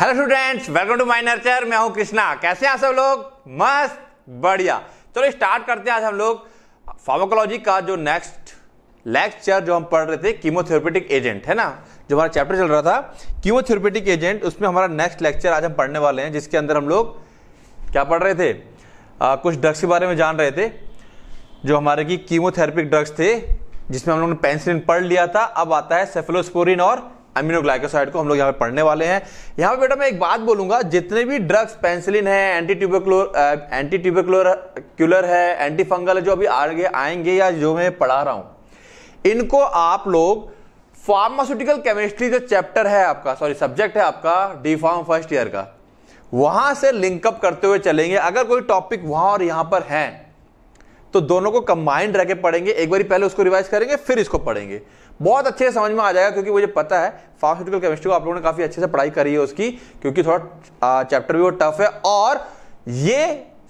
Hello students welcome to my nurture मैं हूं कृष्णा कैसे हैं सब लोग मस्त बढ़िया चलो स्टार्ट करते हैं आज हम लोग फार्माकोलॉजी का जो नेक्स्ट लेक्चर जो हम पढ़ रहे थे कीमोथेरेपेटिक एजेंट है ना जो हमारा चैप्टर चल रहा था कीमोथेरेपेटिक एजेंट उसमें हमारा नेक्स्ट लेक्चर आज हम पढ़ने वाले हैं जिसके अंदर हम लोग क्या पढ़ रहे थे आ, कुछ ड्रग्स के बारे में जान रहे थे जो हमारे की कीमोथेरेपिक ड्रग्स थे जिसमें हम लोगों ने पेंसिलिन पढ़ लिया था अब आता है सेफलोस्पोरिन और अमीनोग्लाइकोसाइड को हम लोग यहाँ पे पढ़ने वाले हैं यहाँ पे बेटा मैं एक बात बोलूंगा जितने भी ड्रग्स पेंसिलिन है एंटी ट्यूबेक्लोर एंटी ट्यूबेक्लोरक्यूलर है एंटी फंगल है जो अभी आगे आएंगे या जो मैं पढ़ा रहा हूँ इनको आप लोग फार्मास्यूटिकल केमिस्ट्री जो चैप्टर है आपका सॉरी सब्जेक्ट है आपका डी फार्म फर्स्ट ईयर का वहां से लिंकअप करते हुए चलेंगे अगर कोई टॉपिक वहां और यहां पर है तो दोनों को कंबाइंड रह के पढ़ेंगे एक बार पहले उसको रिवाइज करेंगे फिर इसको पढ़ेंगे बहुत अच्छे से समझ में आ जाएगा क्योंकि मुझे पता है फार्मास्यूटिकल केमिस्ट्री को आप लोगों ने काफ़ी अच्छे से पढ़ाई करी है उसकी क्योंकि थोड़ा चैप्टर भी वो टफ है और ये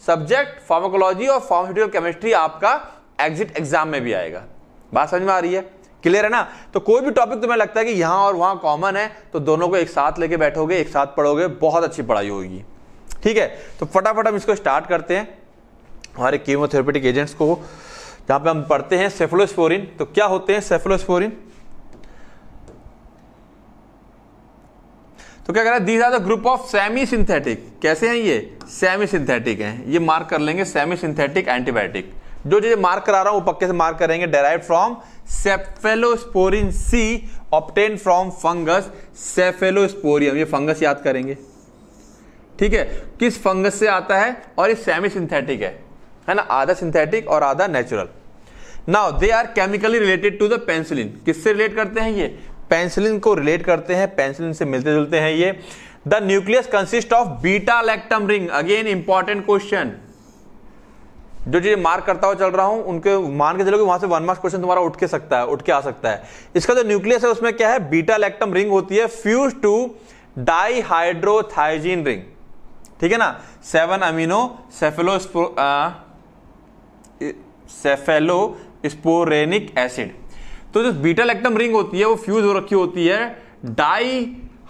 सब्जेक्ट फार्माकोलॉजी और फार्मास्यूटिकल केमिस्ट्री आपका एग्जिट एग्जाम में भी आएगा बात समझ में आ रही है क्लियर है ना तो कोई भी टॉपिक तुम्हें लगता है कि यहां और वहां कॉमन है तो दोनों को एक साथ लेके बैठोगे एक साथ पढ़ोगे बहुत अच्छी पढ़ाई होगी ठीक है तो फटाफट हम इसको स्टार्ट करते हैं हमारे कीमोथेरेपेटिक एजेंट्स को जहां पे हम पढ़ते हैं सेफलोस्फोरिन तो क्या होते हैं सेफ्लोस्फोरिन तो क्या कह रहा है these are the group of semi synthetic कैसे हैं ये सेमी सिंथेटिक हैं ये मार्क कर लेंगे सेमी सिंथेटिक एंटीबायोटिक जो चीजें मार्क करा रहा हूं वो पक्के से मार्क करेंगे derive from cephalosporin C obtain from fungus cephalosporium ये फंगस याद करेंगे ठीक है किस फंगस से आता है और ये सेमी सिंथेटिक है है ना आधा सिंथेटिक और आधा natural now they are chemically related to the penicillin किससे रिलेट करते हैं ये पेंसिलिन को रिलेट करते हैं पेंसिलिन से मिलते जुलते हैं ये the nucleus consist of beta lactam ring again important question जो चीज मार्क करता हुआ चल रहा हूं उनके मान के चलो कि वहां से वन मार्क्स क्वेश्चन तुम्हारा उठ के सकता है उठ के आ सकता है इसका जो न्यूक्लियस है उसमें क्या है बीटा लेक्टम रिंग होती है फ्यूज टू डाईहाइड्रोथाइजिन रिंग ठीक है ना सेवन अमीनो सेफेलोस्पो सेफेलो स्पोरेनिक एसिड तो जो बीटा लेक्टम रिंग होती है वो फ्यूज हो रखी होती है डाई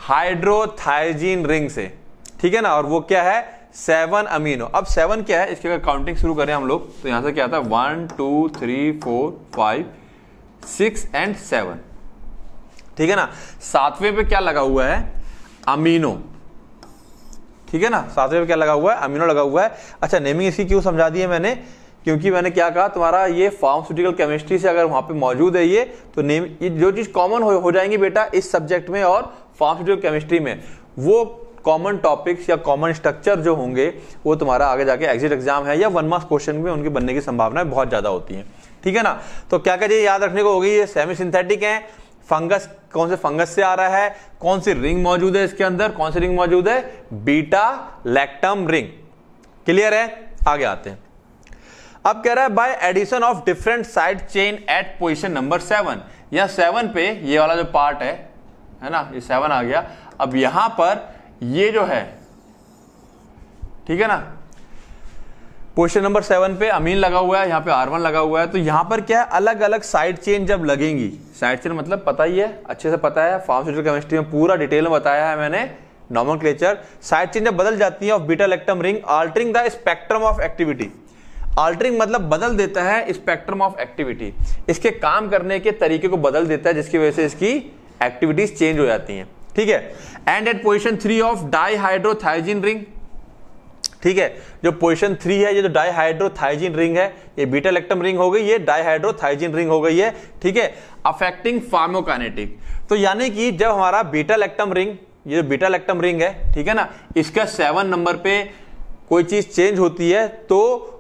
हाइड्रोथाइजीन रिंग से ठीक है ना और वो क्या है सेवन अमीनो अब सेवन क्या है इसके अगर काउंटिंग शुरू करें हम लोग तो यहां से क्या आता है one two three four five six and seven ठीक है ना सातवें पे क्या लगा हुआ है अमीनो ठीक है ना सातवें पे क्या लगा हुआ है अमीनो लगा हुआ है अच्छा नेमिंग इसकी क्यों समझा दी है मैंने क्योंकि मैंने क्या कहा तुम्हारा ये फार्मास्यूटिकल केमिस्ट्री से अगर वहां पे मौजूद है ये तो नेम ये जो चीज़ कॉमन हो, हो जाएंगी बेटा इस सब्जेक्ट में और फार्मास्यूटिकल केमिस्ट्री में वो कॉमन टॉपिक्स या कॉमन स्ट्रक्चर जो होंगे वो तुम्हारा आगे जाके एग्जिट एग्जाम है या वन मार्क्स क्वेश्चन में उनके बनने की संभावना बहुत ज़्यादा होती है ठीक है ना तो क्या क्या चीज़ याद रखने को होगी ये सेमी सिंथेटिक है फंगस कौन से फंगस से आ रहा है कौन सी रिंग मौजूद है इसके अंदर कौन सी रिंग मौजूद है बीटा लैक्टम रिंग क्लियर है आगे आते हैं अब कह रहा है by addition of different side chain at position number seven या सेवन पे ये वाला जो पार्ट है है ना ये सेवन आ गया अब यहां पर ये जो है ठीक है ना पोजिशन नंबर सेवन पे अमीन लगा हुआ है यहाँ पे आर वन लगा हुआ है तो यहां पर क्या है अलग अलग साइड चेन जब लगेंगी साइड चेन मतलब पता ही है अच्छे से पता है फार्मास्यूटिकल केमिस्ट्री में पूरा डिटेल में बताया है मैंने नॉमन क्लेचर साइड चेन जब बदल जाती है of beta lactam ring altering the spectrum of activity altering मतलब बदल देता है स्पेक्ट्रम ऑफ एक्टिविटी इसके काम करने के तरीके को बदल देता है जिसकी वजह से इसकी एक्टिविटीज चेंज हो जाती हैं ठीक है and at position three of dihydrothiazine ring ठीक है जो पोजिशन थ्री है ये जो डाईहाइड्रोथाइजिन रिंग है ये बीटा इलेक्ट्रम रिंग हो गई है डाईहाइड्रोथाइजिन रिंग हो गई है ठीक है अफेक्टिंग फार्मोकाइनेटिक तो यानी कि जब हमारा बीटा इलेक्ट्रम रिंग ये जो बीटा इलेक्ट्रम रिंग है ठीक है ना इसका सेवन नंबर पे कोई चीज चेंज होती है तो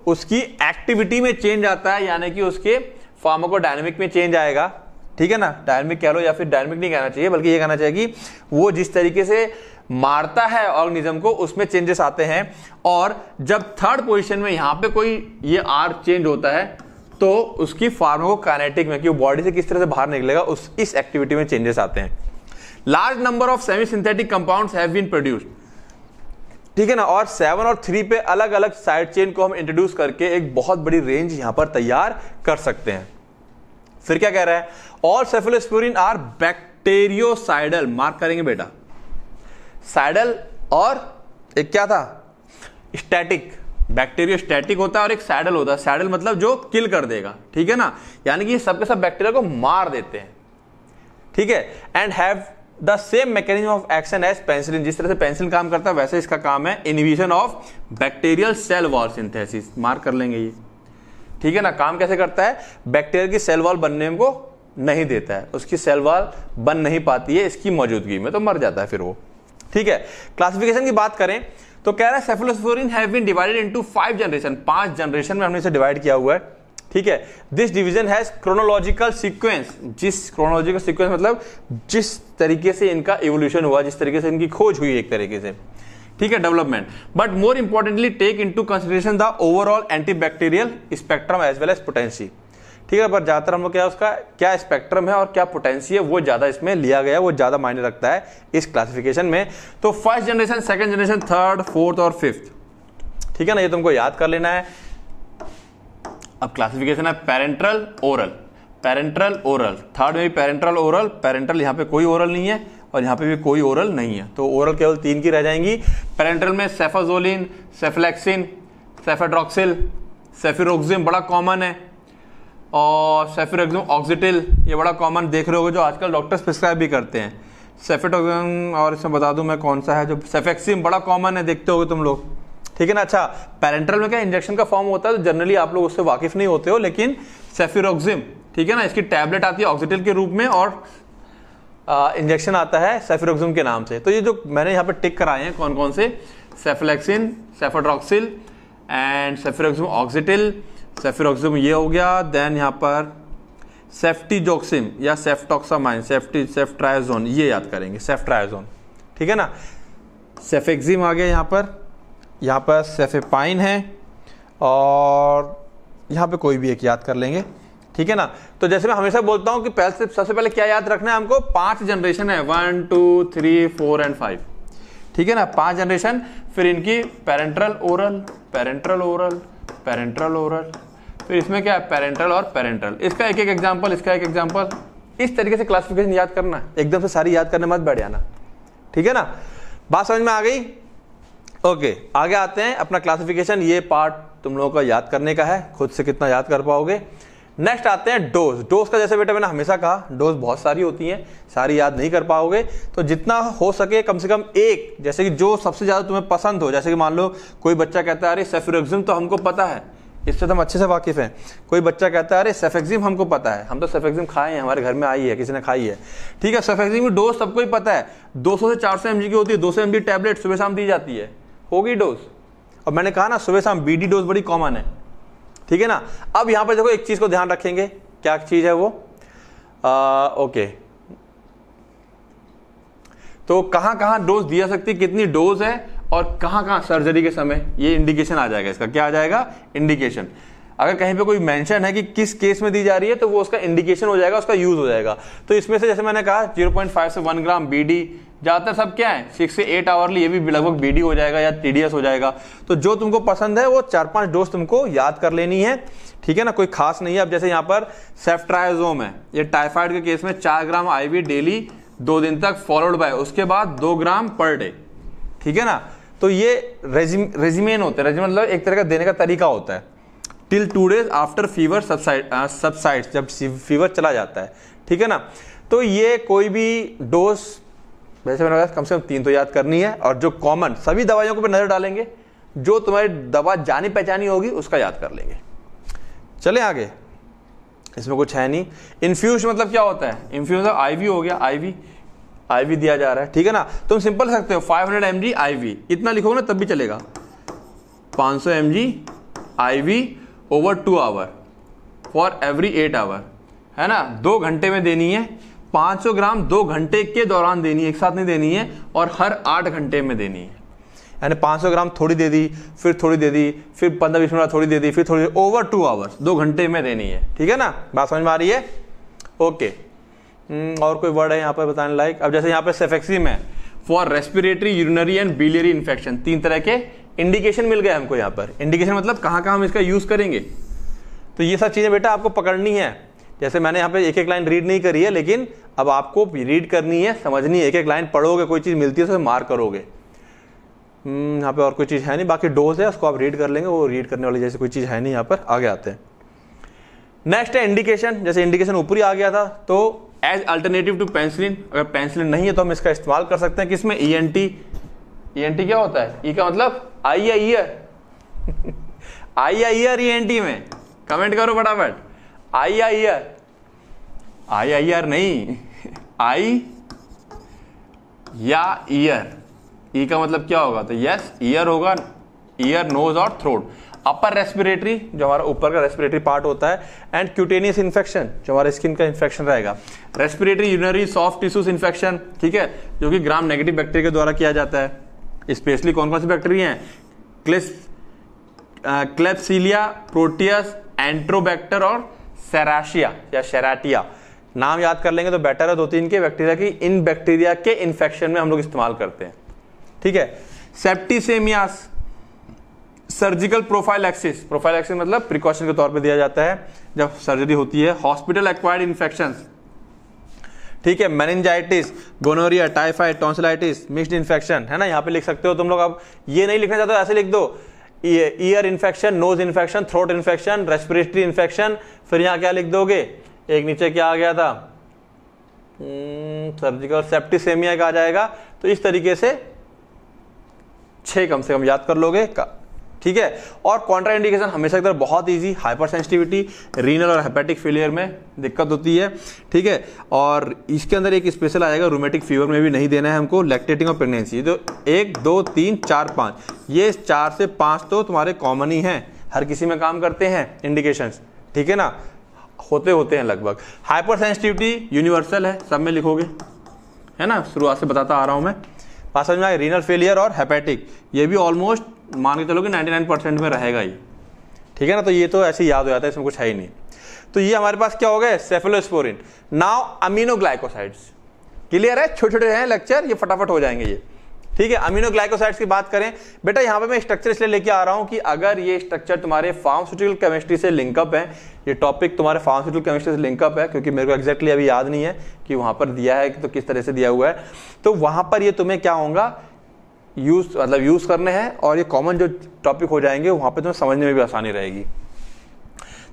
उसकी एक्टिविटी में चेंज आता है यानी कि उसके डायनेमिक में चेंज आएगा ठीक है ना डायनेमिक कह लो या फिर डायनेमिक नहीं कहना चाहिए बल्कि ये कहना चाहिए कि वो जिस तरीके से मारता है ऑर्गेनिज्म को उसमें चेंजेस आते हैं और जब थर्ड पोजीशन में यहां पे कोई ये आर चेंज होता है तो उसकी फार्माकोकाइनेटिक में कि वो बॉडी से किस तरह से बाहर निकलेगा उस इस एक्टिविटी में चेंजेस आते हैं large number of semi synthetic compounds have been produced ठीक है ना और सेवन और थ्री पे अलग अलग साइड चेन को हम इंट्रोड्यूस करके एक बहुत बड़ी रेंज यहां पर तैयार कर सकते हैं फिर क्या कह रहा है all cephalosporin are bactericidal mark करेंगे बेटा साइडल और एक क्या था स्टैटिक बैक्टीरियो स्टैटिक होता है और एक सैडल होता है सैडल मतलब जो किल कर देगा ठीक है ना यानी कि सबके सब बैक्टीरिया को मार देते हैं ठीक है and have the same mechanism of action as penicillin जिस तरह से पेंसिलिन काम करता है वैसे इसका काम है inhibition of bacterial cell wall synthesis mark कर लेंगे ये ठीक है ना काम कैसे करता है बैक्टीरिया की सेल वॉल बनने को नहीं देता है उसकी सेल वॉल बन नहीं पाती है इसकी मौजूदगी में तो मर जाता है फिर वो ठीक है क्लासिफिकेशन की बात करें तो कह रहा है cephalosporin have been divided into five generation पांच जनरेशन में हमने इसे डिवाइड किया हुआ है ठीक है this division has chronological sequence जिस क्रोनोलॉजिकल सीक्वेंस मतलब जिस तरीके से इनका इवोल्यूशन हुआ जिस तरीके से इनकी खोज हुई एक तरीके से ठीक है development but more importantly take in to consideration the overall antibacterial spectrum as well as potency ठीक है पर ज़्यादातर हम लोग क्या उसका क्या स्पेक्ट्रम है और क्या पोटेंसी है वो ज़्यादा इसमें लिया गया वो ज़्यादा मायने रखता है इस क्लासिफिकेशन में तो first generation second generation third fourth और फिफ्थ ठीक है ना ये तुमको याद कर लेना है अब क्लासिफिकेशन है parenteral oral parenteral oral third में भी पेरेंट्रल ओरल पेरेंट्रल यहाँ पे कोई ओरल नहीं है और यहाँ पे भी कोई ओरल नहीं है तो ओरल केवल तीन की रह जाएंगी पेरेंट्रल में सेफाजोलिन सेफ्लेक्सिन सेफेड्रॉक्सिल सेफिरोक्सिम बड़ा कॉमन है और सेफिरोक्सिम ऑक्सीटिल ये बड़ा कॉमन देख रहे हो जो आजकल डॉक्टर्स प्रिस्क्राइब भी करते हैं सेफेटोक्सिम और इसमें बता दूं मैं कौन सा है जो सेफेक्सिम बड़ा कॉमन है देखते हो तुम लोग ठीक है ना अच्छा पेरेंट्रल में क्या इंजेक्शन का फॉर्म होता है तो जनरली आप लोग उससे वाकिफ नहीं होते हो लेकिन सेफिरोक्सिम ठीक है ना इसकी टैबलेट आती है ऑक्सीटिल के रूप में और इंजेक्शन आता है सेफिरोक्सिम के नाम से तो ये जो मैंने यहाँ पर टिक कराए हैं कौन कौन से सेफलेक्सिन सेफोड्रॉक्सिल एंड सेफिरोक्सिम ऑक्सीटिल सेफिरोक्सिम ये हो गया देन यहाँ पर सेफ्टीजोक्सिम या सेफ्टोक्सामाइन सेफ्टी सेफ्ट्राइजोन ये याद करेंगे सेफ्ट्रायजोन ठीक है ना सेफेक्सिम आ गया यहाँ पर यहाँ पर सेफेपाइन है और यहाँ पे कोई भी एक याद कर लेंगे ठीक है ना तो जैसे मैं हमेशा बोलता हूँ कि पहले से सबसे पहले क्या याद रखना है हमको पांच जनरेशन है one two three four and five ठीक है ना पांच जनरेशन फिर इनकी parenteral oral parenteral oral parenteral oral फिर इसमें क्या है पेरेंट्रल और पेरेंट्रल इसका एक एक एग्जाम्पल इसका एक एग्जाम्पल इस तरीके से क्लासिफिकेशन याद करना एकदम से सारी याद करने मत बैठ जाना ठीक है ना बात समझ में आ गई ओके आगे आते हैं अपना क्लासिफिकेशन ये पार्ट तुम लोगों का याद करने का है खुद से कितना याद कर पाओगे नेक्स्ट आते हैं डोज डोज का जैसे बेटा मैंने हमेशा कहा डोज बहुत सारी होती हैं सारी याद नहीं कर पाओगे तो जितना हो सके कम से कम एक जैसे कि जो सबसे ज़्यादा तुम्हें पसंद हो जैसे कि मान लो कोई बच्चा कहता है अरे सेफ्रोक्सिम तो हमको पता है इससे तो हम अच्छे से वाकिफ़ हैं कोई बच्चा कहता है अरे सेफेक्जिम हमको पता है हम तो सेफेक्जिम खाए हैं हमारे घर में आई है किसी ने खाई है ठीक है सेफेक्जिम की डोज सबको ही पता है 200 से 400 सौ की होती है 200 सौ टैबलेट सुबह शाम दी जाती है होगी डोज और मैंने कहा ना सुबह शाम बीडी डोज बड़ी कॉमन है ठीक है ना अब यहां पर देखो एक चीज़ को ध्यान रखेंगे क्या चीज़ है वो आ, ओके तो कहां कहां डोज दिया सकती कितनी डोज है और कहां कहां सर्जरी के समय ये इंडिकेशन आ जाएगा इसका क्या आ जाएगा इंडिकेशन अगर कहीं पे कोई मेंशन है कि किस केस में दी जा रही है तो वो उसका इंडिकेशन हो जाएगा उसका यूज हो जाएगा तो इसमें से जैसे मैंने कहा 0.5 से 1 ग्राम बीडी ज़्यादातर सब क्या है सिक्स से एट आवरली ये भी लगभग बी हो जाएगा या टी हो जाएगा तो जो तुमको पसंद है वो चार पांच डोज तुमको याद कर लेनी है ठीक है ना कोई खास नहीं है अब जैसे यहाँ पर सेफ्ट्राइजोम है ये टाइफाइड के केस में चार ग्राम आईवी डेली दो दिन तक फॉलोड बाय उसके बाद दो ग्राम पर डे ठीक है ना तो ये रेजिम रेजिमेन होता है रेजिमेन मतलब एक तरह का देने का तरीका होता है till two days after fever subside subside जब फीवर चला जाता है ठीक है ना तो ये कोई भी डोज वैसे मैंने कहा कम से कम तीन तो याद करनी है और जो कॉमन सभी दवाइयों को ऊपर नज़र डालेंगे जो तुम्हारी दवा जानी पहचानी होगी उसका याद कर लेंगे चले आगे इसमें कुछ है नहीं इन्फ्यूज मतलब क्या होता है इन्फ्यूज मतलब आईवी हो गया आईवी आईवी दिया जा रहा है ठीक है ना तुम सिंपल सकते हो 500 हंड्रेड एम जी आईवी इतना लिखोगे ना तब भी चलेगा 500 सौ M G IV over two hour for every eight hour है ना दो घंटे में देनी है 500 ग्राम दो घंटे के दौरान देनी है एक साथ नहीं देनी है और हर आठ घंटे में देनी है यानी 500 ग्राम थोड़ी दे दी फिर थोड़ी दे दी फिर पंद्रह बीस मिनट थोड़ी दे दी फिर थोड़ी ओवर टू आवर्स दो घंटे में देनी है ठीक है ना बात समझ में आ रही है ओके हम्म, और कोई वर्ड है यहाँ पर बताने लायक अब जैसे यहाँ पर सेफेक्सी में for respiratory urinary and biliary infection तीन तरह के इंडिकेशन मिल गए हमको यहाँ पर इंडिकेशन मतलब कहाँ कहाँ हम इसका यूज़ करेंगे तो ये सब चीज़ें बेटा आपको पकड़नी है जैसे मैंने यहाँ पे एक एक लाइन रीड नहीं करी है लेकिन अब आपको रीड करनी है समझनी है एक एक लाइन पढ़ोगे कोई चीज़ मिलती है तो मार करोगे हम्म, यहाँ पे और कोई चीज़ है नहीं बाकी डोज है उसको आप रीड कर लेंगे वो रीड करने वाली जैसे कोई चीज़ है नहीं यहाँ पर आगे आते हैं नेक्स्ट है इंडिकेशन जैसे इंडिकेशन ऊपर ही आ गया था तो एज अल्टरनेटिव टू पेंसिलिन अगर पेंसिलिन नहीं है तो हम इसका इस्तेमाल कर सकते हैं किसमें E N T E N T क्या होता है ई e का मतलब आई आई ईयर आई या ई एन टी में कमेंट करो फटाफट आई I R I I R नहीं आई या ईयर ई का मतलब क्या होगा तो यस ईयर होगा ईयर नोज और थ्रोट अपर रेस्पिरेटरी जो हमारा ऊपर का रेस्पिरेटरी पार्ट होता है एंड क्यूटेनियस इन्फेक्शन जो हमारा स्किन का इन्फेक्शन रहेगा respiratory urinary soft tissues infection ठीक है जो कि ग्राम नेगेटिव बैक्टीरिया के द्वारा किया जाता है स्पेशली कौन कौन सी बैक्टीरिया हैं क्लिस क्लेपसीलिया प्रोटियस एंट्रोबैक्टर और सेराशिया या शेराटिया नाम याद कर लेंगे तो बेटर है दो तीन के बैक्टीरिया की इन बैक्टीरिया के इन्फेक्शन में हम लोग इस्तेमाल करते हैं ठीक है septicaemias surgical prophylaxis prophylaxis मतलब प्रिकॉशन के तौर पे दिया जाता है जब सर्जरी होती है हॉस्पिटल एक्वायर्ड इन्फेक्शन ठीक है meningitis gonorrhoea typhoid tonsillitis mixed infection है ना यहाँ पे लिख सकते हो तुम लोग अब ये नहीं लिखना चाहते हो ऐसे लिख दो ear infection nose infection throat infection respiratory infection फिर यहाँ क्या लिख दोगे एक नीचे क्या आ गया था सर्जिकल सेप्टिसेमिया का आ जाएगा तो इस तरीके से छः कम से कम याद कर लोगे का ठीक है और कॉन्ट्रा इंडिकेशन हमेशा इधर बहुत ईजी हाइपर सेंसिटिविटी रीनल और हेपेटिक फेलियर में दिक्कत होती है ठीक है और इसके अंदर एक स्पेशल आ जाएगा रोमेटिक फीवर में भी नहीं देना है हमको लैक्टेटिंग और प्रेगनेंसी तो एक दो तीन चार पाँच ये चार से पाँच तो तुम्हारे कॉमन ही हैं हर किसी में काम करते हैं इंडिकेशंस ठीक है ना होते होते हैं लगभग हाइपर सेंसिटिविटी यूनिवर्सल है सब में लिखोगे है ना शुरुआत से बताता आ रहा हूँ मैं पास में आए रीनल फेलियर और हेपेटिक ये भी ऑलमोस्ट मान के चलो कि 99 परसेंट में रहेगा ही ठीक है ना तो ये तो ऐसे याद हो जाता है इसमें कुछ है ही नहीं तो ये हमारे पास क्या हो गया cephalosporin now amino glycosides clear है छोटे छोटे हैं लेक्चर ये फटाफट हो जाएंगे ये ठीक है अमीनो ग्लाइकोसाइड्स की बात करें बेटा यहाँ पे मैं स्ट्रक्चर इसलिए लेके आ रहा हूँ कि अगर ये स्ट्रक्चर तुम्हारे फार्मास्यूटिकल केमिस्ट्री से लिंकअप है ये टॉपिक तुम्हारे फार्मास्यूटिकल केमिस्ट्री से लिंकअप है क्योंकि मेरे को एक्जैक्टली अभी याद नहीं है कि वहाँ पर दिया है तो किस तरह से दिया हुआ है तो वहाँ पर ये तुम्हें क्या होगा यूज मतलब यूज करने हैं और ये कॉमन जो टॉपिक हो जाएंगे वहां पे तुम्हें तो समझने में भी आसानी रहेगी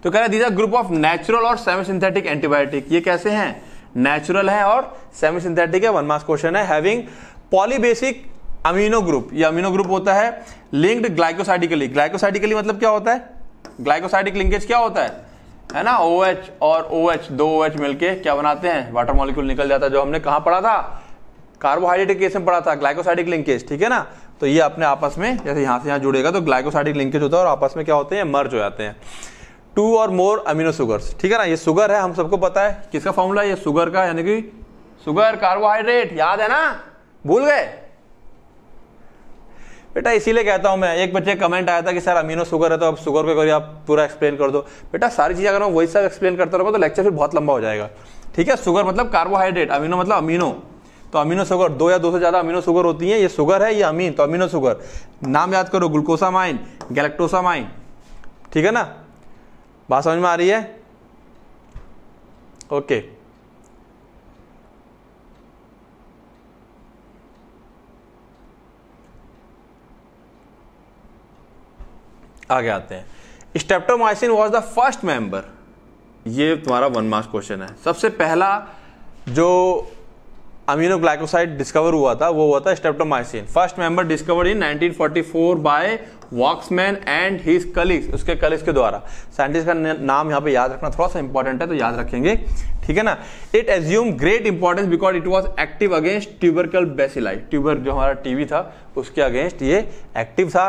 तो कह रहे दीजा ग्रुप ऑफ नेचुरल और सेमी सिंथेटिक एंटीबायोटिक ये कैसे हैं नेचुरल है और सेमी सिंथेटिक है वन मास क्वेश्चन है हैविंग पॉलीबेसिक अमीनो ग्रुप ये अमीनो ग्रुप होता है लिंक्ड ग्लाइकोसाइडिकली ग्लाइकोसाइडिकली मतलब क्या होता है ग्लाइकोसाइडिक लिंकेज क्या होता है है ना ओ OH एच और ओ OH, एच दो ओ OH एच मिलके क्या बनाते हैं वाटर मॉलिक्यूल निकल जाता है जो हमने कहा पढ़ा था कार्बोहाइड्रेट केस में पड़ा था ग्लाइकोसाइडिक लिंकेज ठीक है ना तो ये अपने आपस में जैसे यहां से यहां जुड़ेगा तो ग्लाइकोसाइडिक लिंकेज होता है और आपस में क्या होते हैं मर्ज हो जाते हैं टू और मोर अमीनो सुगर्स ठीक है ना ये सुगर है हम सबको पता है किसका फॉर्मूला है सुगर का यानी कि सुगर कार्बोहाइड्रेट याद है ना भूल गए बेटा इसीलिए कहता हूं मैं एक बच्चे कमेंट आया था कि सर अमीनो शुगर है तो अब शुगर को करिए आप पूरा एक्सप्लेन कर दो बेटा सारी चीज अगर मैं वही सब एक्सप्लेन करता रहूंगा तो लेक्चर फिर बहुत लंबा हो जाएगा ठीक है सुगर मतलब कार्बोहाइड्रेट अमीनो मतलब अमीनो तो अमीनो शुगर दो या दो से ज़्यादा अमीनो शुगर होती है ये शुगर है ये अमीन तो अमीनो शुगर नाम याद करो ग्लूकोसामाइन गैलेक्टोसामाइन ठीक है ना बात समझ में आ रही है ओके आगे आते हैं streptomycin was the first member ये तुम्हारा वन मार्क्स क्वेश्चन है सबसे पहला जो अमीनो ग्लाइकोसाइड डिस्कवर हुआ था वो हुआ था streptomycin first member discovered in 1944 by Waksman and his colleagues उसके कलीग्स के द्वारा साइंटिस्ट का नाम यहाँ पे याद रखना थोड़ा सा इंपॉर्टेंट है तो याद रखेंगे ठीक है ना it assume great importance because it was active against tubercle bacilli tuber जो हमारा टीवी था उसके अगेंस्ट ये एक्टिव था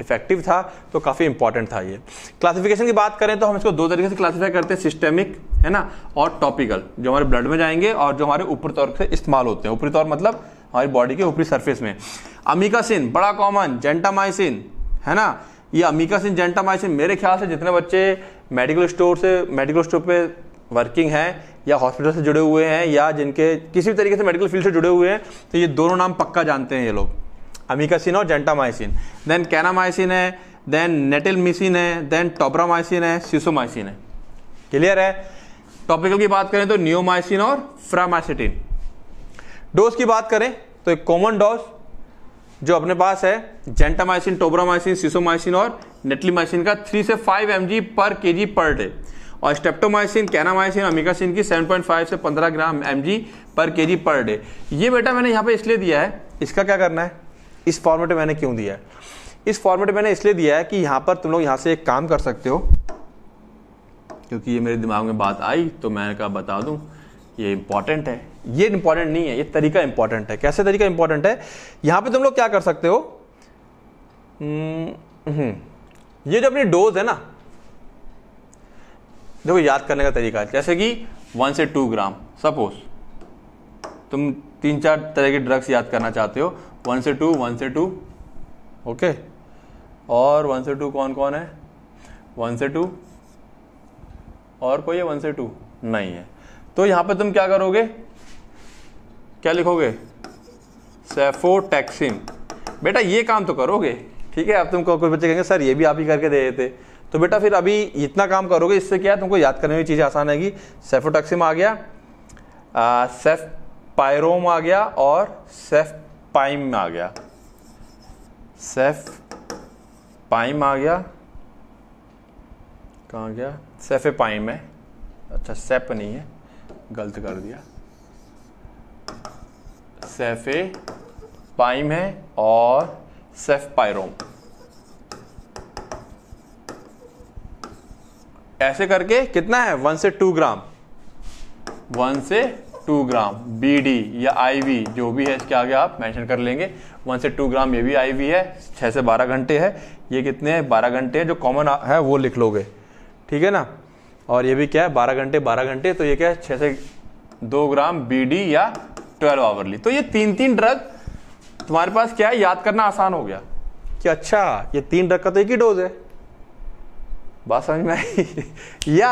इफेक्टिव था तो काफ़ी इंपॉर्टेंट था ये क्लासिफिकेशन की बात करें तो हम इसको दो तरीके से क्लासिफाई करते हैं सिस्टेमिक है ना और टॉपिकल जो हमारे ब्लड में जाएंगे और जो हमारे ऊपरी तौर से इस्तेमाल होते हैं ऊपरी तौर मतलब हमारी बॉडी के ऊपरी सरफेस में अमीकासिन बड़ा कॉमन जेंटामाइसिन है ना ये अमीकासिन जेंटामाइसिन मेरे ख्याल से जितने बच्चे मेडिकल स्टोर से मेडिकल स्टोर पे वर्किंग है या हॉस्पिटल से जुड़े हुए हैं या जिनके किसी भी तरीके से मेडिकल फील्ड से जुड़े हुए हैं तो ये दोनों नाम पक्का जानते हैं ये लोग अमीकासिन और जेंटामाइसिन देन कैनामाइसिन है देन मिसिन है देन टोप्रामाइसिन है सीसोमाइसिन है क्लियर है टॉपिकल की बात करें तो नियोमाइसिन और फ्रामाइसिटिन डोज की बात करें तो एक कॉमन डोज जो अपने पास है जेंटामाइसिन टोब्रामाइसिन सीसोमाइसिन और नेटलीमाइसिन का थ्री से फाइव एम पर के पर डे और स्टेप्टोमाइसिन कैनामाइसिन अमिकासिन की 7.5 से 15 ग्राम एम पर के पर डे ये बेटा मैंने यहाँ पे इसलिए दिया है इसका क्या करना है इस फॉर्मेट में मैंने क्यों दिया है इस फॉर्मेट मैंने इसलिए दिया है कि यहाँ पर तुम लोग यहाँ से एक काम कर सकते हो क्योंकि ये मेरे दिमाग में बात आई तो मैंने कहा बता दूँ ये इंपॉर्टेंट है ये इंपॉर्टेंट नहीं है ये तरीका इंपॉर्टेंट है कैसे तरीका इंपॉर्टेंट है यहाँ पे तुम लोग क्या कर सकते हो हम्म, हम्म। ये जो अपनी डोज है ना देखो याद करने का तरीका है जैसे कि वन से टू ग्राम सपोज तुम तीन चार तरह के ड्रग्स याद करना चाहते हो वन से टू वन से टू ओके और वन से टू कौन कौन है वन से टू और कोई है वन से टू नहीं है तो यहां पे तुम क्या करोगे क्या लिखोगे सेफोटैक्सिम बेटा ये काम तो करोगे ठीक है अब तुमको कुछ बच्चे कहेंगे सर ये भी आप ही करके दे देते तो बेटा फिर अभी इतना काम करोगे इससे क्या है तुमको याद करने में चीज आसान आएगी सेफोटैक्सिम आ गया आ, सेफ पायरोम आ गया और सेफ पाइम आ गया सेफ पाइम आ गया कहा गया सेफ पाइम है अच्छा सेप नहीं है गलत कर दिया सेफे पाइम है और सेफ पायरोम ऐसे करके कितना है वन से टू ग्राम वन से टू ग्राम बी डी या आई वी जो भी है इसके आगे आप मैंशन कर लेंगे वन से टू ग्राम ये भी आई वी है छः से बारह घंटे है ये कितने हैं बारह घंटे हैं जो कॉमन है वो लिख लोगे ठीक है ना और ये भी क्या है बारह घंटे बारह घंटे तो ये क्या है छः से दो ग्राम बी डी या ट्वेल्व आवरली तो ये तीन तीन ड्रग तुम्हारे पास क्या है याद करना आसान हो गया कि अच्छा ये तीन ड्रग का तो एक ही डोज है बात समझ में आई या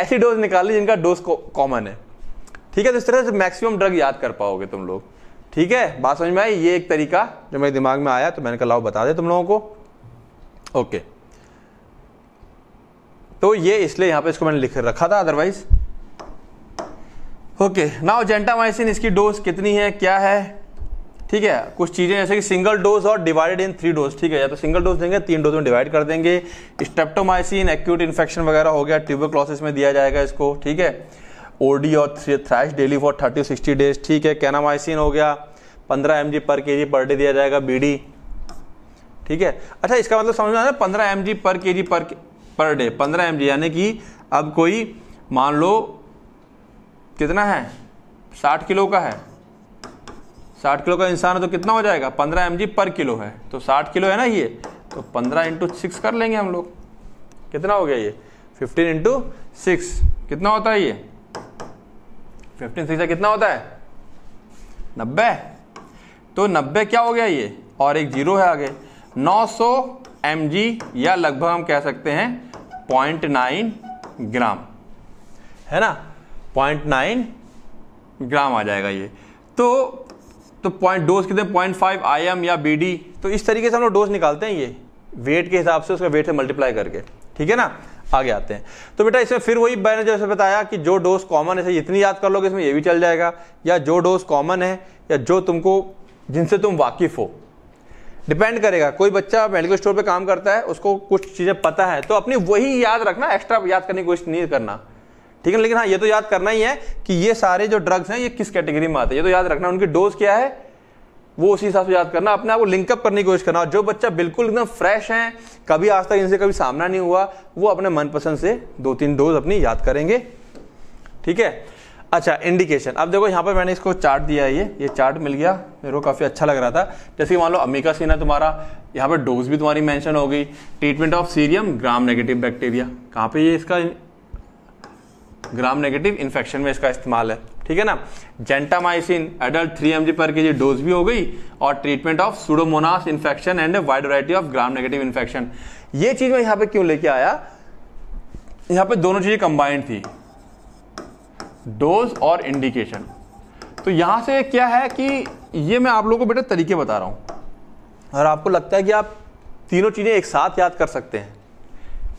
ऐसी डोज निकाल ली जिनका डोज कॉमन है ठीक है तो इस तरह से मैक्सिमम ड्रग याद कर पाओगे तुम लोग ठीक है बात समझ में आई ये एक तरीका जो मेरे दिमाग में आया तो मैंने कहा लाओ बता दे तुम लोगों को ओके तो ये इसलिए यहां पे इसको मैंने लिख रखा था अदरवाइज ओके नाउ जेंटामाइसिन इसकी डोज कितनी है क्या है ठीक है कुछ चीज़ें जैसे कि सिंगल डोज और डिवाइडेड इन थ्री डोज ठीक है या तो सिंगल डोज देंगे तीन डोज में डिवाइड कर देंगे स्टेप्टोमाइसिन एक्यूट इन्फेक्शन वगैरह हो गया ट्यूबोक्लोसिस में दिया जाएगा इसको ठीक है ओडी और thrice daily for thirty sixty days ठीक है कैनामाइसिन हो गया पंद्रह एम पर के पर डे दिया जाएगा बी ठीक है अच्छा इसका मतलब समझ में आ रहा है पंद्रह एम पर के पर पर डे पंद्रह एम यानी कि अब कोई मान लो कितना है साठ किलो का है साठ किलो का इंसान है तो कितना हो जाएगा पंद्रह एम पर किलो है तो साठ किलो है ना ये तो पंद्रह इंटू सिक्स कर लेंगे हम लोग कितना हो गया ये फिफ्टीन इंटू सिक्स कितना होता है ये फिफ्टीन सिक्स कितना होता है नब्बे तो नब्बे क्या हो गया ये और एक जीरो है आगे 900 सौ या लगभग हम कह सकते हैं पॉइंट नाइन ग्राम है ना पॉइंट नाइन ग्राम आ जाएगा ये तो तो पॉइंट डोज कितने पॉइंट फाइव आई एम या बी डी तो इस तरीके से हम लोग डोज निकालते हैं ये वेट के हिसाब से उसका वेट से मल्टीप्लाई करके ठीक है ना आगे आते हैं तो बेटा इसमें फिर वही मैंने जैसे बताया कि जो डोज कॉमन है इतनी याद कर लोगे इसमें ये भी चल जाएगा या जो डोज कॉमन है या जो तुमको जिनसे तुम वाकिफ़ हो डिपेंड करेगा कोई बच्चा मेडिकल स्टोर पे काम करता है उसको कुछ चीज़ें पता है तो अपनी वही याद रखना एक्स्ट्रा याद करने की कोशिश नहीं करना ठीक है लेकिन हाँ ये तो याद करना ही है कि ये सारे जो ड्रग्स हैं ये किस कैटेगरी में आते हैं ये तो याद रखना उनकी डोज क्या है वो उसी हिसाब से याद करना अपने आप को लिंकअप करने की कोशिश करना जो बच्चा बिल्कुल एकदम फ्रेश है कभी आज तक इनसे कभी सामना नहीं हुआ वो अपने मनपसंद से दो तीन डोज अपनी याद करेंगे ठीक है अच्छा इंडिकेशन अब देखो यहाँ पर मैंने इसको चार्ट दिया है ये ये चार्ट मिल गया मेरे को काफ़ी अच्छा लग रहा था जैसे मान लो अमीका सीना तुम्हारा यहाँ पर डोज भी तुम्हारी मेंशन हो गई treatment of serious gram negative bacteria कहाँ पे ये इसका ग्राम नेगेटिव इन्फेक्शन में इसका इस्तेमाल है ठीक है ना जेंटामाइसिन एडल्ट थ्री एम पर के जी डोज भी हो गई और treatment of pseudomonas infection and wide variety of gram negative infection ये चीज मैं यहाँ पे क्यों लेके आया यहाँ पे दोनों चीजें कंबाइंड थी डोज और इंडिकेशन तो यहां से क्या है कि ये मैं आप लोगों को बेटा तरीके बता रहा हूं और आपको लगता है कि आप तीनों चीज़ें एक साथ याद कर सकते हैं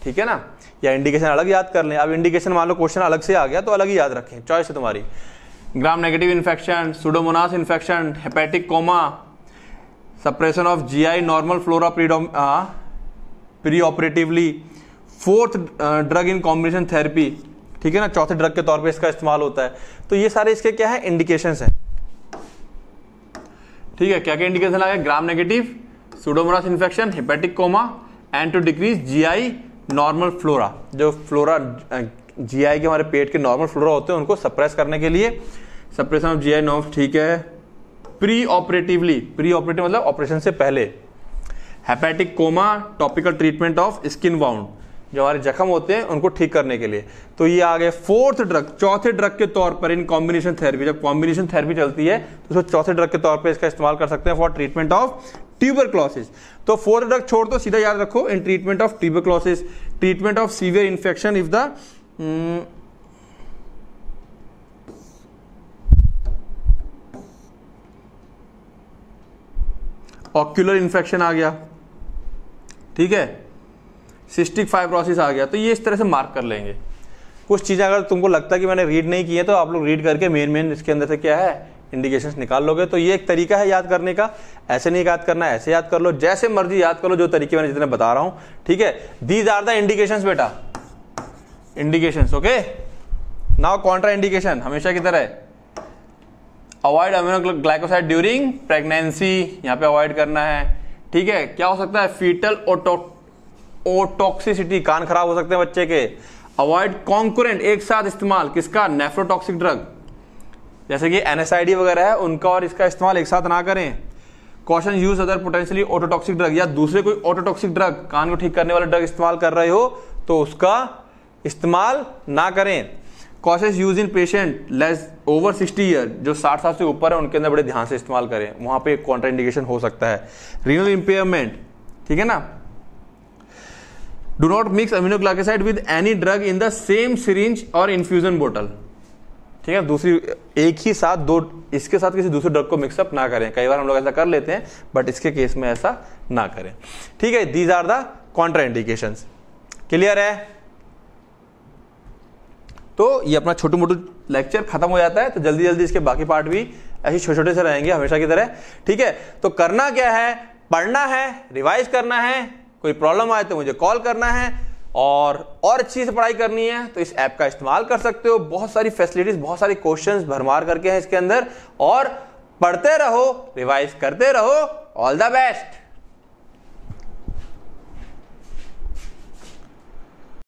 ठीक है ना या इंडिकेशन अलग याद कर लें अब इंडिकेशन मान लो क्वेश्चन अलग से आ गया तो अलग ही याद रखें चॉइस है तुम्हारी gram negative infection pseudomonas infection hepatic coma suppression of GI normal flora pre operatively fourth drug in combination therapy ठीक है ना चौथे ड्रग के तौर पे इसका इस्तेमाल होता है तो ये सारे इसके क्या है इंडिकेशंस है ठीक है क्या क्या इंडिकेशन आ गया gram negative pseudomonas infection hepatic coma and to decrease GI normal flora जो फ्लोरा जीआई के हमारे पेट के नॉर्मल फ्लोरा होते हैं उनको सप्रेस करने के लिए suppression of G I norms ठीक है प्री ऑपरेटिवली प्री ऑपरेटिव मतलब ऑपरेशन से पहले hepatic coma topical treatment of skin wound जो हमारे जख्म होते हैं उनको ठीक करने के लिए तो ये आ गए फोर्थ ड्रग चौथे ड्रग के तौर पर इन कॉम्बिनेशन थेरेपी जब कॉम्बिनेशन थेरेपी चलती है तो उसको चौथे ड्रग के तौर पर इसका इस्तेमाल कर सकते हैं for treatment of tuberculosis तो फोर्थ ड्रग छोड़ दो सीधा याद रखो in treatment of tuberculosis treatment of severe infection if the ocular infection आ गया ठीक है सिस्टिक फाइब्रोसिस आ गया तो ये इस तरह से मार्क कर लेंगे कुछ चीज़ें अगर तुमको लगता है कि मैंने रीड नहीं की है तो आप लोग रीड करके मेन मेन इसके अंदर से क्या है इंडिकेशन निकाल लोगे तो ये एक तरीका है याद करने का ऐसे नहीं याद करना ऐसे याद कर लो जैसे मर्जी याद कर लो जो तरीके मैंने जितने बता रहा हूँ ठीक है दीज आर द इंडिकेशन बेटा indication okay now contraindication हमेशा की तरह अवॉइड ग्लाइकोसाइड ड्यूरिंग प्रेगनेंसी यहाँ पे अवॉइड करना है ठीक है क्या हो सकता है फीटल ओटो कान खराब हो सकते हैं बच्चे के अवॉइड कॉन्कुरेंट एक साथ इस्तेमाल किसका नेफ्रोटॉक्सिक ड्रग जैसे कि एनएसआईडी वगैरह है उनका और इसका इस्तेमाल एक साथ ना करें caution use other potentially ototoxic drug या दूसरे कोई ऑटोटॉक्सिक ड्रग कान को ठीक करने वाला ड्रग इस्तेमाल कर रहे हो तो उसका इस्तेमाल ना करें cautious use in patient less over sixty year जो साठ साल से ऊपर है उनके अंदर बड़े ध्यान से इस्तेमाल करें वहां पे कॉन्ट्राइंडिकेशन हो सकता है रीनल इम्पेयरमेंट ठीक है ना do not mix aminoglycoside with any drug in the same syringe और इन्फ्यूजन बोटल ठीक है दूसरी एक ही साथ दो इसके साथ किसी दूसरे ड्रग को मिक्सअप ना करें कई बार हम लोग ऐसा कर लेते हैं बट इसके केस में ऐसा ना करें ठीक है these are the contra clear है तो ये अपना छोटू मोटू लेक्चर खत्म हो जाता है तो जल्दी जल्दी इसके बाकी पार्ट भी ऐसे छोटे छोटे से रहेंगे हमेशा की तरह ठीक है तो करना क्या है पढ़ना है रिवाइज करना है कोई प्रॉब्लम आए तो मुझे कॉल करना है और और अच्छी से पढ़ाई करनी है तो इस ऐप का इस्तेमाल कर सकते हो बहुत सारी फैसिलिटीज बहुत सारे क्वेश्चन भरमार करके हैं इसके अंदर और पढ़ते रहो रिवाइज करते रहो ऑल द बेस्ट